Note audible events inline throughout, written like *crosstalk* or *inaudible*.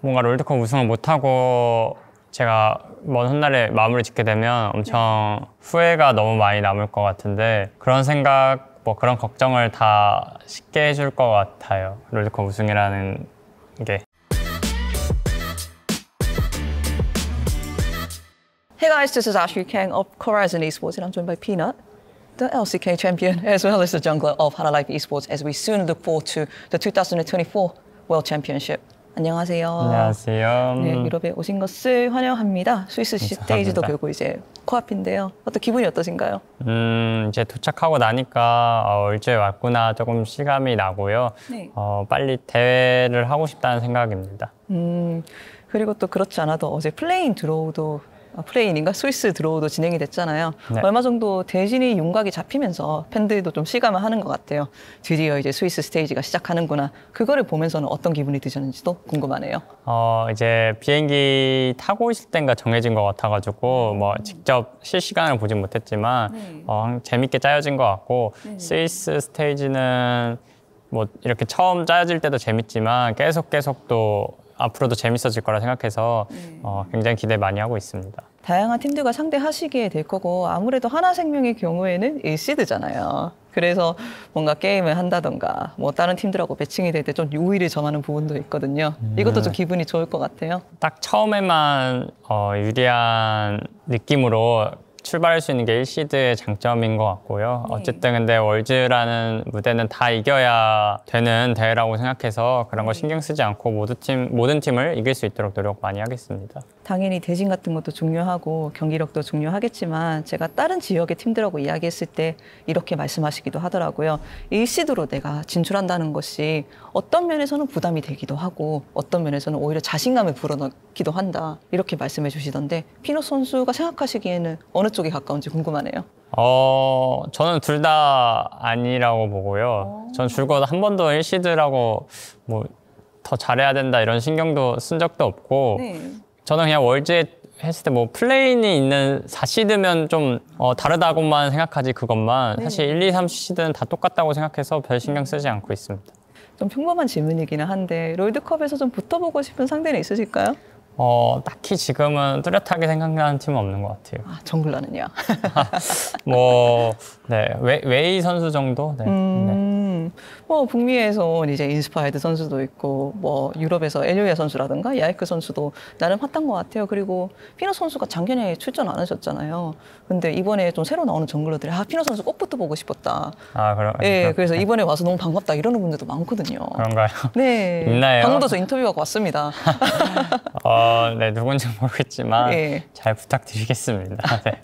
뭔가 롤드컵 우승을 못하고 제가 먼 훗날에 마무리 짓게 되면 엄청 네. 후회가 너무 많이 남을 것 같은데 그런 생각 뭐 그런 걱정을 다 쉽게 해줄 것 같아요 롤드컵 우승이라는 게 Hey guys, this is Ashu Kang of Horizon Esports and I'm joined by Peanut. the LCK champion as well as the jungler of Hana Life Esports as we soon look forward to the 2024 World Championship. 안녕하세요. 안녕하세요. 네, 음. 유럽에 오신 것을 환영합니다. 스위스 시테이지도 결국 이제 코앞인데요. 어떤 기분이 어떠신가요? 음, 이제 도착하고 나니까 어, 일제 왔구나 조금 실감이 나고요. 네. 어, 빨리 대회를 하고 싶다는 생각입니다. 음, 그리고 또 그렇지 않아도 어제 플레인 드로우도 프레인인가 어, 스위스 드로우도 진행이 됐잖아요. 네. 얼마 정도 대진이 윤곽이 잡히면서 팬들도 좀 실감을 하는 것 같아요. 드디어 이제 스위스 스테이지가 시작하는구나. 그거를 보면서는 어떤 기분이 드셨는지도 궁금하네요. 어 이제 비행기 타고 있을 땐가 정해진 것 같아가지고 음. 뭐 직접 실시간을 보진 못했지만 네. 어, 재밌게 짜여진 것 같고 네. 스위스 스테이지는 뭐 이렇게 처음 짜여질 때도 재밌지만 계속 계속 또 앞으로도 재밌어질 거라 생각해서 네. 어, 굉장히 기대 많이 하고 있습니다. 다양한 팀들과 상대하시게 될 거고 아무래도 하나생명의 경우에는 1시드잖아요. 그래서 뭔가 게임을 한다던가 뭐 다른 팀들하고 매칭이 될 때 좀 요일을 정하는 부분도 있거든요. 이것도 좀 네. 기분이 좋을 것 같아요. 딱 처음에만 어, 유리한 느낌으로 출발할 수 있는 게 1시드의 장점인 것 같고요. 네. 어쨌든 근데 월즈라는 무대는 다 이겨야 되는 대회라고 생각해서 그런 거 네. 신경 쓰지 않고 모두 팀, 모든 팀을 이길 수 있도록 노력 많이 하겠습니다. 당연히 대진 같은 것도 중요하고 경기력도 중요하겠지만 제가 다른 지역의 팀들하고 이야기했을 때 이렇게 말씀하시기도 하더라고요. 1시드로 내가 진출한다는 것이 어떤 면에서는 부담이 되기도 하고 어떤 면에서는 오히려 자신감을 불어넣기도 한다. 이렇게 말씀해 주시던데 피노 선수가 생각하시기에는 어느 쪽에 가까운지 궁금하네요. 어, 저는 둘 다 아니라고 보고요. 어. 전 줄곧 한 번도 1시드라고 뭐 더 잘해야 된다 이런 신경도 쓴 적도 없고 네. 저는 그냥 월지에 했을 때 뭐 플레인이 있는 4시드면 좀 어, 다르다고만 생각하지 그것만 네. 사실 1, 2, 3시드는 다 똑같다고 생각해서 별 신경 쓰지 않고 있습니다. 좀 평범한 질문이기는 한데 롤드컵에서 좀 붙어보고 싶은 상대는 있으실까요? 어, 딱히 지금은 뚜렷하게 생각나는 팀은 없는 것 같아요. 아, 정글러는요? *laughs* 뭐, 네, 웨, 이 선수 정도? 네. 음... 네. 뭐 북미에서 온 이제 인스파이드 선수도 있고 뭐 유럽에서 엘리오야 선수라든가 야이크 선수도 나름 핫한 것 같아요. 그리고 피노 선수가 작년에 출전 안 하셨잖아요. 근데 이번에 좀 새로 나오는 정글러들이 아피노 선수 꽃부터 보고 싶었다. 아 그럼. 예, 그렇 그래서 이번에 와서 너무 반갑다 이러는 분들도 많거든요. 그런가요? *laughs* 네. 있나요? 방금도 인터뷰하고 왔습니다. *laughs* 어, 네 누군지 모르겠지만 예. 잘 부탁드리겠습니다. *laughs* 네.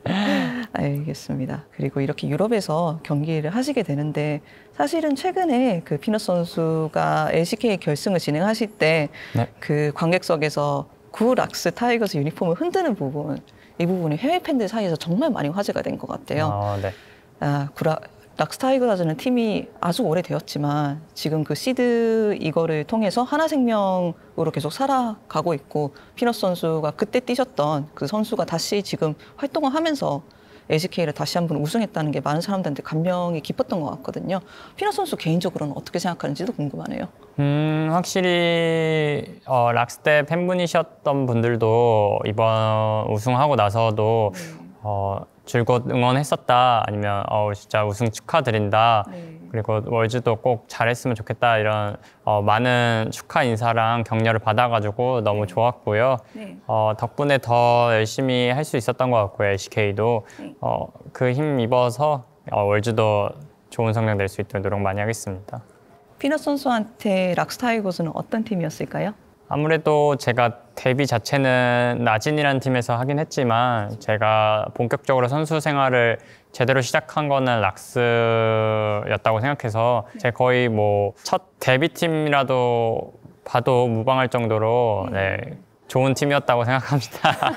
네, 알겠습니다. 그리고 이렇게 유럽에서 경기를 하시게 되는데 사실은 최근에 그피너 선수가 LCK 결승을 진행하실 때그 네. 그 관객석에서 구 락스 타이거스 유니폼을 흔드는 부분 이 부분이 해외 팬들 사이에서 정말 많이 화제가 된 것 같아요. 아, 네. 아, 구라, 락스타이거라즈는 팀이 아주 오래되었지만 지금 그 시드 이거를 통해서 하나생명으로 계속 살아가고 있고 피너 선수가 그때 뛰셨던 그 선수가 다시 지금 활동을 하면서 LCK를 다시 한 번 우승했다는 게 많은 사람들한테 감명이 깊었던 것 같거든요. 피나 선수 개인적으로는 어떻게 생각하는지도 궁금하네요. 음, 확실히 어, 락스텝 팬분이셨던 분들도 이번 우승하고 나서도 음. 어, 줄곧 응원했었다 아니면 어 진짜 우승 축하드린다 네. 그리고 월즈도 꼭 잘했으면 좋겠다 이런 어, 많은 축하 인사랑 격려를 받아가지고 너무 네. 좋았고요 네. 어, 덕분에 더 열심히 할 수 있었던 것 같고요 LCK도 네. 어, 그 힘 입어서 어, 월즈도 좋은 성장 낼수 있도록 노력 많이 하겠습니다 피넛 선수한테 락스타이거즈는 어떤 팀이었을까요? 아무래도 제가 데뷔 자체는 나진이라는 팀에서 하긴 했지만 제가 본격적으로 선수 생활을 제대로 시작한 거는 락스였다고 생각해서 네. 제 거의 뭐 첫 데뷔팀이라도 봐도 무방할 정도로 음. 네, 좋은 팀이었다고 생각합니다.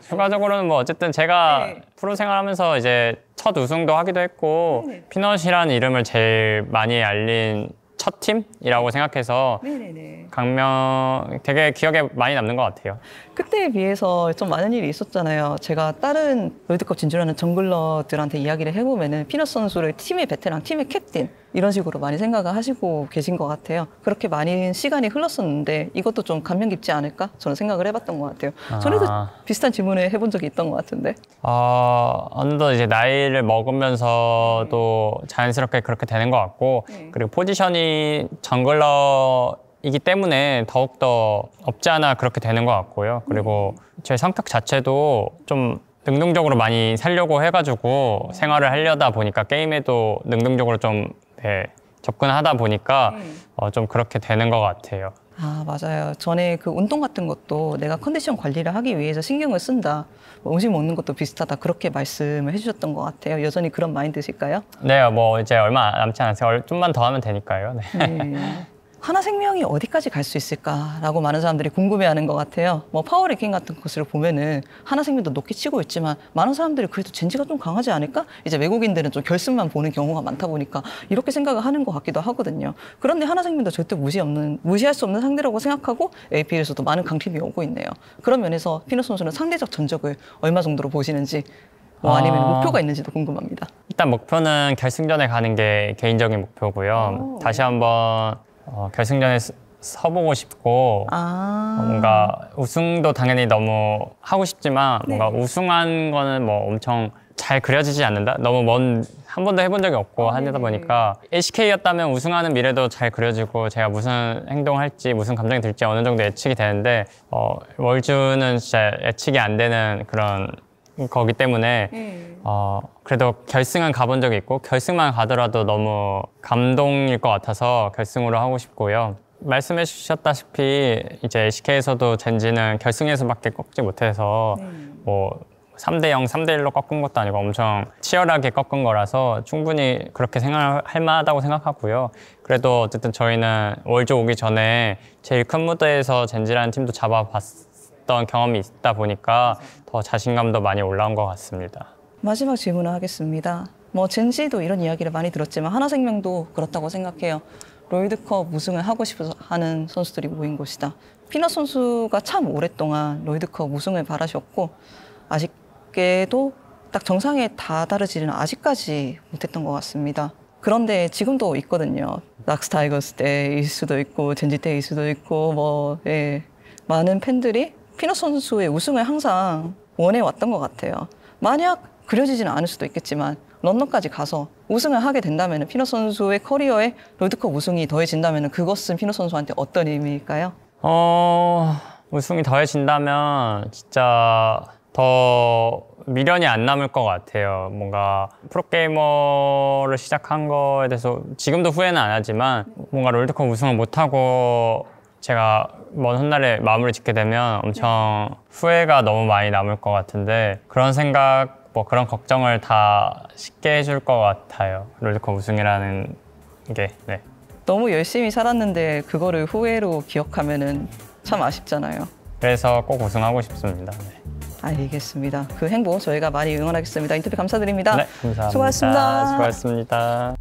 *laughs* 추가적으로는 뭐 어쨌든 제가 네. 프로 생활하면서 이제 첫 우승도 하기도 했고 네. 피넛이라는 이름을 제일 많이 알린 첫 팀이라고 생각해서 네네네. 강명 되게 기억에 많이 남는 것 같아요. 그때에 비해서 좀 많은 일이 있었잖아요. 제가 다른 월드컵 진출하는 정글러들한테 이야기를 해보면은 피너 선수를 팀의 베테랑, 팀의 캡틴 이런 식으로 많이 생각을 하시고 계신 것 같아요. 그렇게 많이 시간이 흘렀었는데 이것도 좀 감명 깊지 않을까 저는 생각을 해봤던 것 같아요. 아. 전에도 비슷한 질문을 해본 적이 있던 것 같은데. 어, 아, 어느덧 이제 나이를 먹으면서도 네. 자연스럽게 그렇게 되는 것 같고 네. 그리고 포지션이 정글러 이기 때문에 더욱더 없지 않아 그렇게 되는 것 같고요. 그리고 음. 제 성격 자체도 좀 능동적으로 많이 살려고 해가지고 네. 생활을 하려다 보니까 게임에도 능동적으로 좀 네, 접근하다 보니까 음. 어, 좀 그렇게 되는 것 같아요. 아 맞아요. 전에 그 운동 같은 것도 내가 컨디션 관리를 하기 위해서 신경을 쓴다. 뭐 음식 먹는 것도 비슷하다. 그렇게 말씀을 해주셨던 것 같아요. 여전히 그런 마인드실까요? 네, 뭐 이제 얼마 남지 않았어요. 좀만 더 하면 되니까요. 네. 네. 하나생명이 어디까지 갈 수 있을까라고 많은 사람들이 궁금해하는 것 같아요. 뭐 파워랭킹 같은 것을 보면은 하나생명도 높게 치고 있지만 많은 사람들이 그래도 젠지가 좀 강하지 않을까? 이제 외국인들은 좀 결승만 보는 경우가 많다 보니까 이렇게 생각을 하는 것 같기도 하거든요. 그런데 하나생명도 절대 무시 없는 무시할 수 없는 상대라고 생각하고 APL에서도 많은 강팀이 오고 있네요. 그런 면에서 피노 선수는 상대적 전적을 얼마 정도로 보시는지 뭐 아니면 어... 목표가 있는지도 궁금합니다. 일단 목표는 결승전에 가는 게 개인적인 목표고요. 오. 다시 한번 어, 결승전에 서보고 싶고 아 뭔가 우승도 당연히 너무 하고 싶지만 네. 뭔가 우승한 거는 뭐 엄청 잘 그려지지 않는다? 너무 먼 한 번도 해본 적이 없고 어, 아, 하다 네, 네, 네. 보니까 ACK였다면 우승하는 미래도 잘 그려지고 제가 무슨 행동할지 무슨 감정이 들지 어느 정도 예측이 되는데 어, 월주는 진짜 예측이 안 되는 그런 거기 때문에 음. 어, 그래도 결승은 가본 적이 있고 결승만 가더라도 너무 감동일 것 같아서 결승으로 하고 싶고요. 말씀해 주셨다시피 이제 LCK에서도 젠지는 결승에서밖에 꺾지 못해서 음. 뭐 3대 0, 3대 1로 꺾은 것도 아니고 엄청 치열하게 꺾은 거라서 충분히 그렇게 생각할 만하다고 생각하고요. 그래도 어쨌든 저희는 월조 오기 전에 제일 큰 무대에서 젠지라는 팀도 잡아봤 해봤던 경험이 있다 보니까 더 자신감도 많이 올라온 것 같습니다. 마지막 질문을 하겠습니다. 뭐 젠지도 이런 이야기를 많이 들었지만 하나생명도 그렇다고 생각해요. 롤드컵 우승을 하고 싶어서 하는 선수들이 모인 곳이다. 피나 선수가 참 오랫동안 롤드컵 우승을 바라셨고 아쉽게도 딱 정상에 다다르지는 아직까지 못했던 것 같습니다. 그런데 지금도 있거든요. 락스타이거스 때일 수도 있고 젠지 때일 수도 있고 뭐 예. 많은 팬들이 피노 선수의 우승을 항상 원해왔던 것 같아요. 만약 그려지지는 않을 수도 있겠지만 런던까지 가서 우승을 하게 된다면 피노 선수의 커리어에 롤드컵 우승이 더해진다면 그것은 피노 선수한테 어떤 의미일까요? 어... 우승이 더해진다면 진짜 더 미련이 안 남을 것 같아요. 뭔가 프로게이머를 시작한 거에 대해서 지금도 후회는 안 하지만 뭔가 롤드컵 우승을 못하고 제가 먼 훗날에 마음을 짓게 되면 엄청 후회가 너무 많이 남을 것 같은데 그런 생각 뭐 그런 걱정을 다 쉽게 해줄 것 같아요 롤드컵 우승이라는 게 네. 너무 열심히 살았는데 그거를 후회로 기억하면은 참 아쉽잖아요 그래서 꼭 우승하고 싶습니다 네. 알겠습니다 그 행보 저희가 많이 응원하겠습니다 인터뷰 감사드립니다 네, 감사합니다 수고하셨습니다 수고하셨습니다